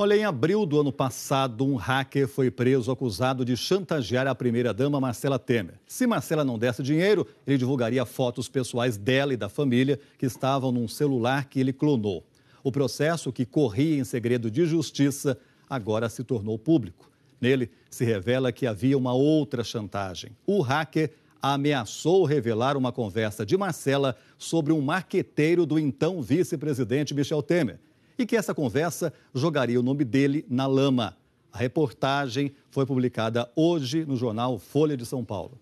Olha, em abril do ano passado, um hacker foi preso acusado de chantagear a primeira-dama Marcela Temer. Se Marcela não desse dinheiro, ele divulgaria fotos pessoais dela e da família que estavam num celular que ele clonou. O processo, que corria em segredo de justiça, agora se tornou público. Nele se revela que havia uma outra chantagem. O hacker ameaçou revelar uma conversa de Marcela sobre um marqueteiro do então vice-presidente Michel Temer e que essa conversa jogaria o nome dele na lama. A reportagem foi publicada hoje no jornal Folha de São Paulo.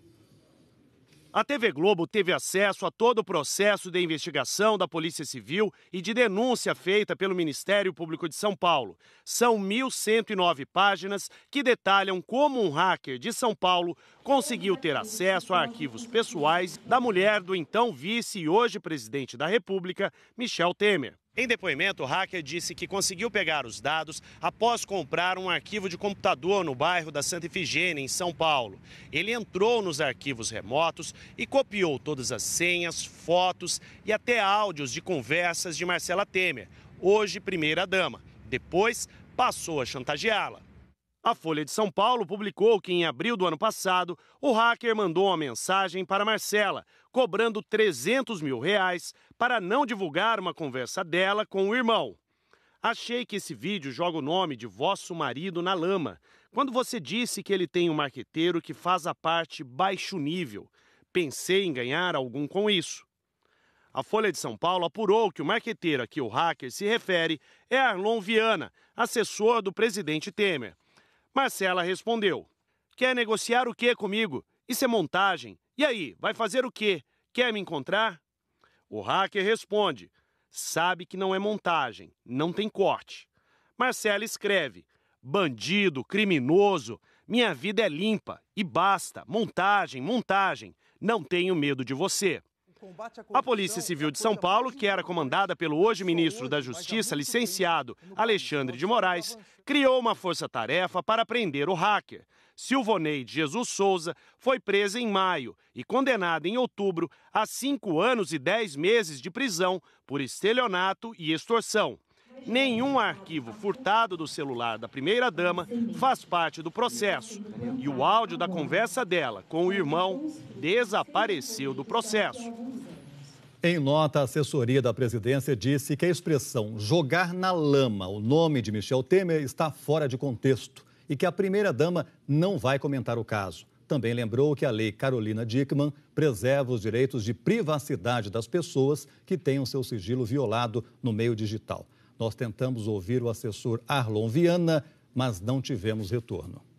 A TV Globo teve acesso a todo o processo de investigação da Polícia Civil e de denúncia feita pelo Ministério Público de São Paulo. São 1.109 páginas que detalham como um hacker de São Paulo conseguiu ter acesso a arquivos pessoais da mulher do então vice e hoje presidente da República, Michel Temer. Em depoimento, o hacker disse que conseguiu pegar os dados após comprar um arquivo de computador no bairro da Santa Ifigênia, em São Paulo. Ele entrou nos arquivos remotos e copiou todas as senhas, fotos e até áudios de conversas de Marcela Temer, hoje primeira-dama. Depois, passou a chantageá-la. A Folha de São Paulo publicou que em abril do ano passado, o hacker mandou uma mensagem para Marcela, cobrando 300 mil reais para não divulgar uma conversa dela com o irmão. Achei que esse vídeo joga o nome de vosso marido na lama, quando você disse que ele tem um marqueteiro que faz a parte baixo nível. Pensei em ganhar algum com isso. A Folha de São Paulo apurou que o marqueteiro a que o hacker se refere é Arlon Viana, assessor do presidente Temer. Marcela respondeu: Quer negociar o que comigo? Isso é montagem. E aí, vai fazer o quê? Quer me encontrar? O hacker responde: Sabe que não é montagem, não tem corte. Marcela escreve: Bandido, criminoso, minha vida é limpa e basta. Montagem, montagem. Não tenho medo de você. A Polícia Civil de São Paulo, que era comandada pelo hoje ministro da Justiça, licenciado Alexandre de Moraes, criou uma força-tarefa para prender o hacker. Silvoneide Jesus Souza foi presa em maio e condenada em outubro a cinco anos e dez meses de prisão por estelionato e extorsão. Nenhum arquivo furtado do celular da primeira-dama faz parte do processo. E o áudio da conversa dela com o irmão desapareceu do processo. Em nota, a assessoria da presidência disse que a expressão jogar na lama o nome de Michel Temer está fora de contexto e que a primeira-dama não vai comentar o caso. Também lembrou que a lei Carolina Dickmann preserva os direitos de privacidade das pessoas que tenham seu sigilo violado no meio digital. Nós tentamos ouvir o assessor Arlon Viana, mas não tivemos retorno.